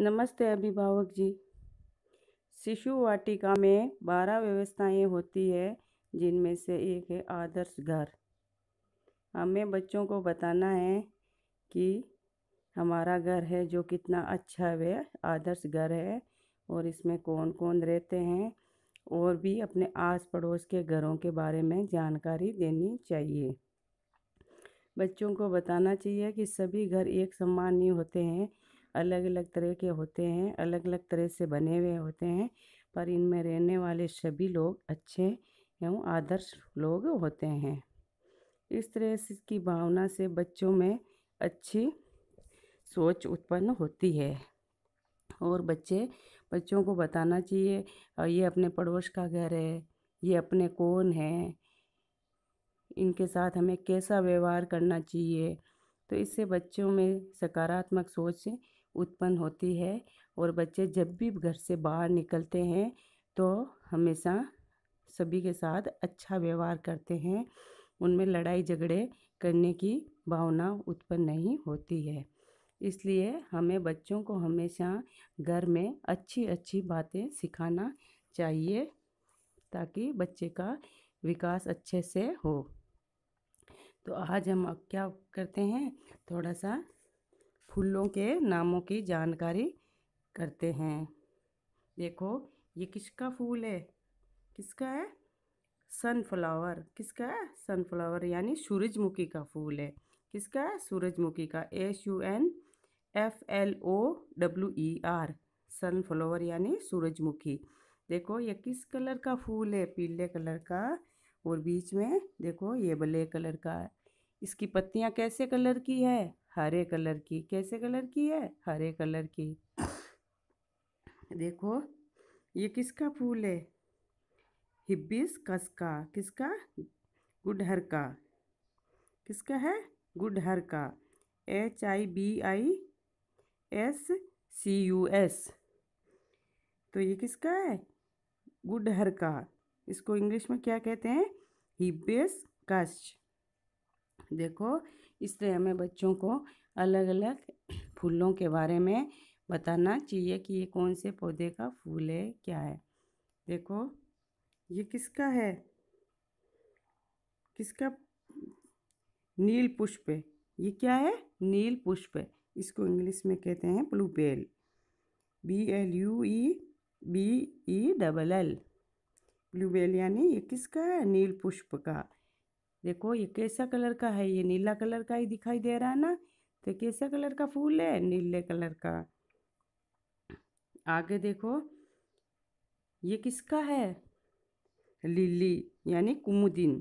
नमस्ते अभिभावक जी शिशु वाटिका में बारह व्यवस्थाएं होती है जिनमें से एक है आदर्श घर हमें बच्चों को बताना है कि हमारा घर है जो कितना अच्छा है आदर्श घर है और इसमें कौन कौन रहते हैं और भी अपने आस पड़ोस के घरों के बारे में जानकारी देनी चाहिए बच्चों को बताना चाहिए कि सभी घर एक समान नहीं होते हैं अलग अलग तरह के होते हैं अलग अलग तरह से बने हुए होते हैं पर इनमें रहने वाले सभी लोग अच्छे एवं आदर्श लोग होते हैं इस तरह से की भावना से बच्चों में अच्छी सोच उत्पन्न होती है और बच्चे बच्चों को बताना चाहिए ये अपने पड़ोस का घर है ये अपने कौन है इनके साथ हमें कैसा व्यवहार करना चाहिए तो इससे बच्चों में सकारात्मक सोच उत्पन्न होती है और बच्चे जब भी घर से बाहर निकलते हैं तो हमेशा सभी के साथ अच्छा व्यवहार करते हैं उनमें लड़ाई झगड़े करने की भावना उत्पन्न नहीं होती है इसलिए हमें बच्चों को हमेशा घर में अच्छी अच्छी बातें सिखाना चाहिए ताकि बच्चे का विकास अच्छे से हो तो आज हम क्या करते हैं थोड़ा सा फूलों के नामों की जानकारी करते हैं देखो ये किसका फूल है किसका है सनफ्लावर किसका है सनफ्लावर यानी सूरजमुखी का फूल है किसका है सूरजमुखी का S U N F L O W E R sunflower यानी सूरजमुखी देखो ये किस कलर का फूल है पीले कलर का और बीच में देखो ये ब्लैक कलर का है इसकी पत्तियाँ कैसे कलर की है हरे कलर की कैसे कलर की है हरे कलर की देखो ये किसका फूल है कस का किसका गुडहर का किसका है गुडहर का H I B I S C U S तो ये किसका है गुडहर का इसको इंग्लिश में क्या कहते हैं हिब्बिस कस देखो तरह हमें बच्चों को अलग अलग फूलों के बारे में बताना चाहिए कि ये कौन से पौधे का फूल है क्या है देखो ये किसका है किसका नील पुष्प है ये क्या है नील पुष्प है इसको इंग्लिश में कहते हैं blue bell B L U E e B E e double L blue bell यानी ये किसका है नील पुष्प का देखो ये कैसा कलर का है ये नीला कलर का ही दिखाई दे रहा है ना तो कैसा कलर का फूल है नीले कलर का आगे देखो ये किसका है लिली यानी कुमुदिन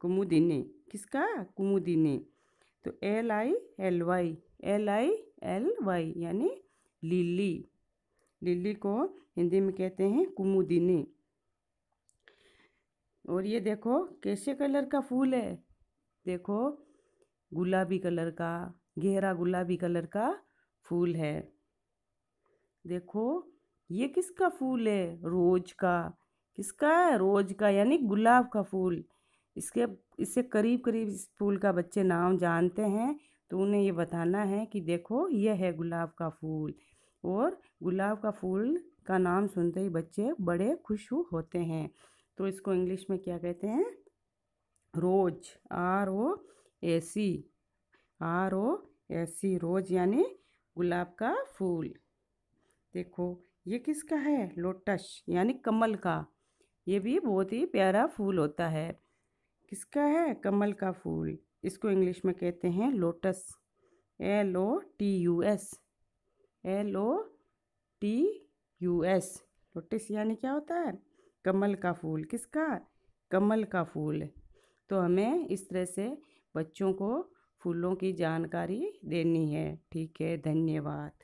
कुमुदिनी किसका कुमुदिनी तो L I L Y L I L Y यानी लिली लिली को हिंदी में कहते हैं कुमुदिनी और ये देखो कैसे कलर का फूल है देखो गुलाबी कलर का गहरा गुलाबी कलर का फूल है देखो ये किसका फूल है रोज का किसका है रोज का यानी गुलाब का फूल इसके इससे करीब करीब इस फूल का बच्चे नाम जानते हैं तो उन्हें ये बताना है कि देखो यह है गुलाब का फूल और गुलाब का फूल का नाम सुनते ही बच्चे बड़े खुश होते हैं तो इसको इंग्लिश में क्या कहते हैं रोज आर ओ ए सी आर ओ ए सी रोज यानी गुलाब का फूल देखो ये किसका है लोटस यानी कमल का ये भी बहुत ही प्यारा फूल होता है किसका है कमल का फूल इसको इंग्लिश में कहते हैं lotus L O T U S L O T U S lotus यानी क्या होता है कमल का फूल किसका कमल का फूल तो हमें इस तरह से बच्चों को फूलों की जानकारी देनी है ठीक है धन्यवाद